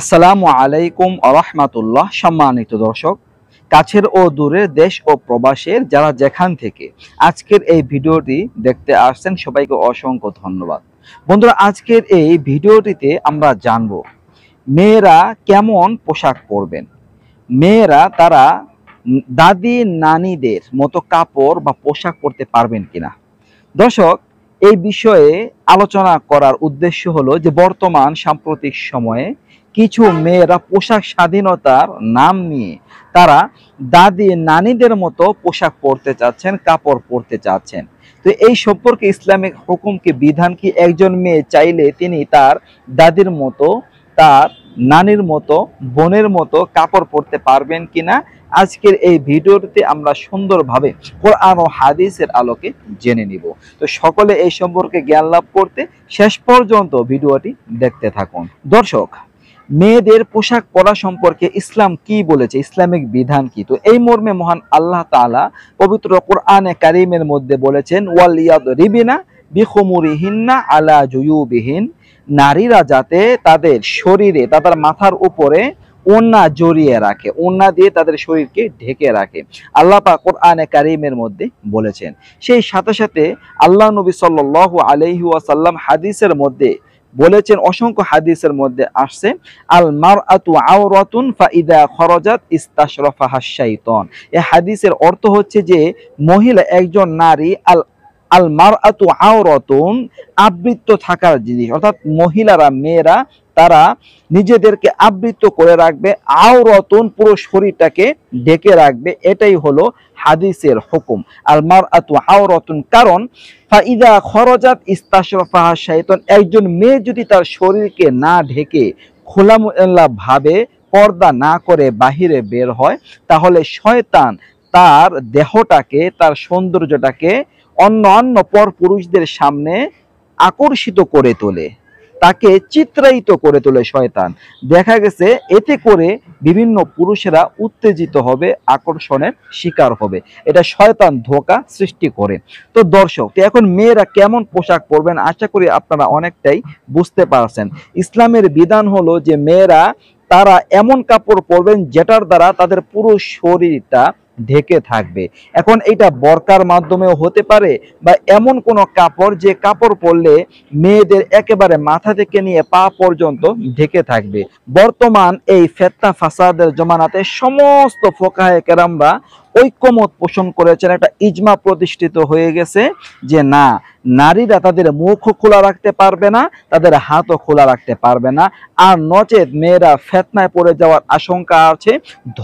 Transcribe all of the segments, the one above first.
আসসালামু আলাইকুম আরহামাতুল্লাহ সম্মানিত দর্শক কাছের ও দূরের দেশ ও প্রবাসের যারা যেখান থেকে আজকের এই ভিডিওটি দেখতে আসছেন সবাইকে অসংখ্য ধন্যবাদ বন্ধুরা আজকের এই ভিডিওটিতে আমরা জানব মেয়েরা কেমন পোশাক পরবেন মেয়েরা তারা দাদি নানিদের মতো কাপড় বা পোশাক পরতে পারবেন কিনা দর্শক এই বিষয়ে আলোচনা করার উদ্দেশ্য হলো যে বর্তমান সাম্প্রতিক সময়ে কিছু মেয়েরা পোশাক স্বাধীনতার নাম নিয়ে তারা দাদি নানিদের মতো পোশাক পরতে চাচ্ছেন কাপড় পরতে চাচ্ছেন তো এই সম্পর্কে ইসলামিক হুকুম কি বিধান কি একজন মেয়ে চাইলে তিনি তার দাদির মতো তার নানির মতো বোনের মতো কাপড় পরতে পারবেন কিনা আজকের এই ভিডিওটিতে আমরা সুন্দরভাবে কোরআন ও হাদিসের আলোকে জেনে নিব তো সকলে এই সম্পর্কে জ্ঞান লাভ করতে শেষ পর্যন্ত ভিডিওটি দেখতে থাকুন দর্শক মেয়েদের পোশাক পরা সম্পর্কে ইসলাম কি বলেছে ইসলামিক বিধান কি তো এই মর্মে মহান আল্লাহ তালা পবিত্র কোরআনে কারিমের মধ্যে বলেছেন ওয়ালিয়াদ রিবিনা বিহমুরিহিন্না আলা জুয়ুবিহীন নারীরা যাতে তাদের শরীরে তাদের মাথার উপরে ওন্না জড়িয়ে রাখে ওন্না দিয়ে তাদের শরীরকে ঢেকে রাখে আল্লাহ পাক কোরআনে কারিমের মধ্যে বলেছেন সেই সাথে সাথে আল্লাহ নবী সাল্লাহ আলহিউসাল্লাম হাদিসের মধ্যে বলেছেন অসংখ্য হাদিসের মধ্যে আসছে আল মার আতু আওরাতুন ফাইদা খরজাত ইস্তাশরফা হাসাইতন এ হাদিসের অর্থ হচ্ছে যে মহিলা একজন নারী আল আল মার আতু আওরতুন আবৃত্ত থাকার জিনিস অর্থাৎ মহিলারা মেয়েরা তারা নিজেদেরকে আবৃত করে রাখবে আও রতন পুরো শরীরটাকে ঢেকে রাখবে এটাই হলো হাদিসের হুকুম আর মার আত আও রতন কারণ ফাইদা খরজাত ইস্তাশরফাহা শায়তন একজন মেয়ে যদি তার শরীরকে না ঢেকে খোলামুল্লা ভাবে পর্দা না করে বাহিরে বের হয় তাহলে শয়তান তার দেহটাকে তার সৌন্দর্যটাকে অন্য অন্য পর পুরুষদের সামনে আকর্ষিত করে তোলে তাকে চিত্রায়িত করে তোলে শয়তান দেখা গেছে এতে করে বিভিন্ন পুরুষেরা উত্তেজিত হবে আকর্ষণের শিকার হবে এটা শয়তান ধোকা সৃষ্টি করে তো দর্শক তো এখন মেয়েরা কেমন পোশাক পরবেন আশা করি আপনারা অনেকটাই বুঝতে পারছেন ইসলামের বিধান হলো যে মেয়েরা তারা এমন কাপড় পরবেন যেটার দ্বারা তাদের পুরো শরীরটা ঢেকে থাকবে এখন এটা বরকার মাধ্যমেও হতে পারে বা এমন কোনো কাপড় যে কাপড় পরলে মেয়েদের একেবারে মাথা থেকে নিয়ে পা পর্যন্ত ঢেকে থাকবে বর্তমান এই ফেতনা ফাসাদের জমানাতে সমস্ত ফোকায় কেরামরা ঐক্যমত পোষণ করেছেন একটা ইজমা প্রতিষ্ঠিত হয়ে গেছে যে না নারীরা তাদের মুখ খোলা রাখতে পারবে না তাদের হাতও খোলা রাখতে পারবে না আর নচেত মেয়েরা ফেতনায় পড়ে যাওয়ার আশঙ্কা আছে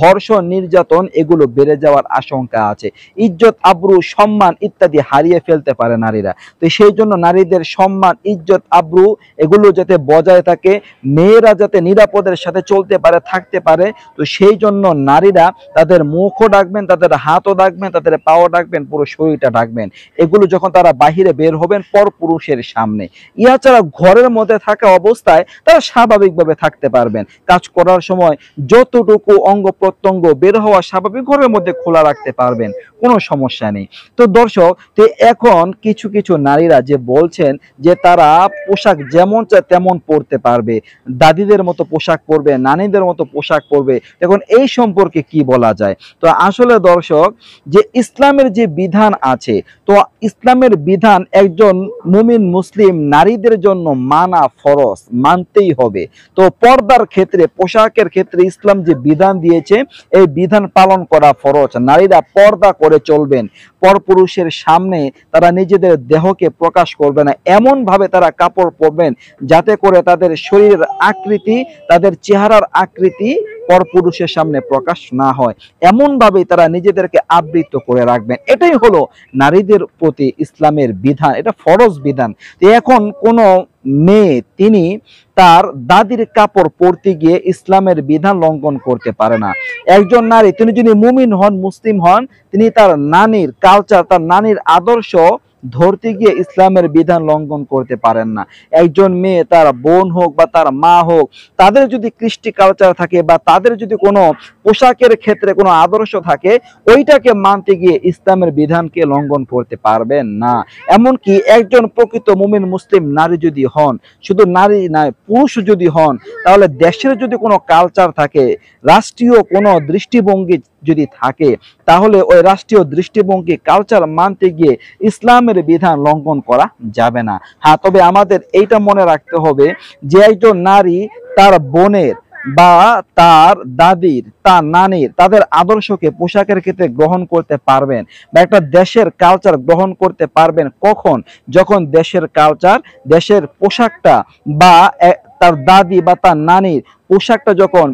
ধর্ষণ নির্যাতন এগুলো বেড়ে যাওয়ার আশঙ্কা আছে ইজ্জত আব্রু সম্মান ইত্যাদি হারিয়ে ফেলতে পারে নারীরা তো সেই জন্য নারীদের সম্মান ইজ্জত আব্রু এগুলো যাতে বজায় থাকে মেয়েরা যাতে নিরাপদের সাথে চলতে পারে থাকতে পারে তো সেই জন্য নারীরা তাদের মুখও ডাকবেন তাদের হাতও ডাকবেন তাদের পাও ডাকবেন পুরো শরীরটা ডাকবেন এগুলো যখন তারা বাহিরে বের বের হবেন পর পুরুষের সামনে ইহা ছাড়া ঘরের মধ্যে থাকা অবস্থায় তারা স্বাভাবিকভাবে থাকতে পারবেন কাজ করার সময় যতটুকু অঙ্গ প্রত্যঙ্গ বের হওয়া স্বাভাবিক ঘরের মধ্যে খোলা রাখতে পারবেন কোনো সমস্যা নেই তো দর্শক তো এখন কিছু কিছু নারীরা যে বলছেন যে তারা পোশাক যেমন চায় তেমন পরতে পারবে দাদিদের মতো পোশাক পরবে নানিদের মতো পোশাক পরবে এখন এই সম্পর্কে কি বলা যায় তো আসলে দর্শক যে ইসলামের যে বিধান আছে তো ইসলামের বিধান একজন মুমিন মুসলিম নারীদের জন্য মানা ফরজ মানতেই হবে তো পর্দার ক্ষেত্রে পোশাকের ক্ষেত্রে ইসলাম যে বিধান দিয়েছে এই বিধান পালন করা ফরস নারীরা পর্দা করে চলবেন পরপুরুষের সামনে তারা নিজেদের দেহকে প্রকাশ করবে না এমনভাবে তারা কাপড় পরবেন যাতে করে তাদের শরীরের আকৃতি তাদের চেহারার আকৃতি পরপুরুষের সামনে প্রকাশ না হয় এমনভাবেই তারা নিজেদেরকে আবৃত করে রাখবেন এটাই হলো নারীদের প্রতি ইসলামের বিধান এটা ফরজ বিধান এখন কোনো মেয়ে তিনি তার দাদির কাপড় পরতে গিয়ে ইসলামের বিধান লঙ্ঘন করতে পারে না একজন নারী তিনি যিনি মুমিন হন মুসলিম হন তিনি তার নানির কালচার তার নানির আদর্শ ধরতে গিয়ে ইসলামের বিধান লঙ্ঘন করতে পারেন না একজন মেয়ে তার বোন হোক বা তার মা হোক তাদের যদি কৃষ্টি কালচার থাকে বা তাদের যদি কোনো পোশাকের ক্ষেত্রে কোনো আদর্শ থাকে ওইটাকে মানতে গিয়ে ইসলামের বিধানকে লঙ্ঘন করতে পারবেন না এমনকি একজন প্রকৃত মুমিন মুসলিম নারী যদি হন শুধু নারী নয় পুরুষ যদি হন তাহলে দেশের যদি কোনো কালচার থাকে রাষ্ট্রীয় কোনো দৃষ্টিভঙ্গি যদি থাকে তাহলে ওই রাষ্ট্রীয় দৃষ্টিভঙ্গি কালচার মানতে গিয়ে ইসলামের বিধান লঙ্ঘন করা যাবে না হ্যাঁ তবে আমাদের এইটা মনে রাখতে হবে যে একজন নারী তার বোনের বা তার দাদির তার নানির তাদের আদর্শকে পোশাকের ক্ষেত্রে গ্রহণ করতে পারবেন বা একটা দেশের কালচার গ্রহণ করতে পারবেন কখন যখন দেশের কালচার দেশের পোশাকটা বা তার দাদি বা তার নানির পোশাকটা যখন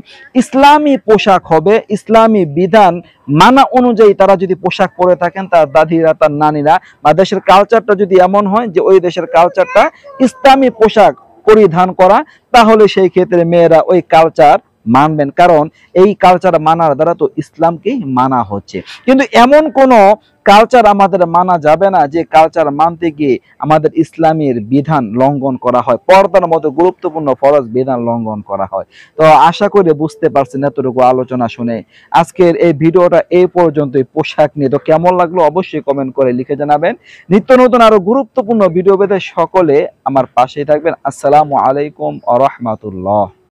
ইসলামী পোশাক হবে ইসলামী বিধান মানা অনুযায়ী তারা যদি পোশাক পরে থাকেন তার দাদিরা তার নানিরা বা দেশের কালচারটা যদি এমন হয় যে ওই দেশের কালচারটা ইসলামী পোশাক পরিধান করা তাহলে সেই ক্ষেত্রে মেয়েরা ওই কালচার মানবেন কারণ এই কালচার মানার দ্বারা তো ইসলামকেই মানা হচ্ছে কিন্তু এমন কোনো কালচার আমাদের মানা যাবে না যে কালচার মানতে গিয়ে আমাদের ইসলামের বিধান লঙ্ঘন করা হয় পর্দার মতো গুরুত্বপূর্ণ ফরজ বিধান লঙ্ঘন করা হয় তো আশা করে বুঝতে পারছেন এতটুকু আলোচনা শুনে আজকের এই ভিডিওটা এই পর্যন্তই পোশাক নিয়ে তো কেমন লাগলো অবশ্যই কমেন্ট করে লিখে জানাবেন নিত্য নতুন আরো গুরুত্বপূর্ণ ভিডিও পেতে সকলে আমার পাশেই থাকবেন আসসালামু আলাইকুম আ রহমাতুল্লাহ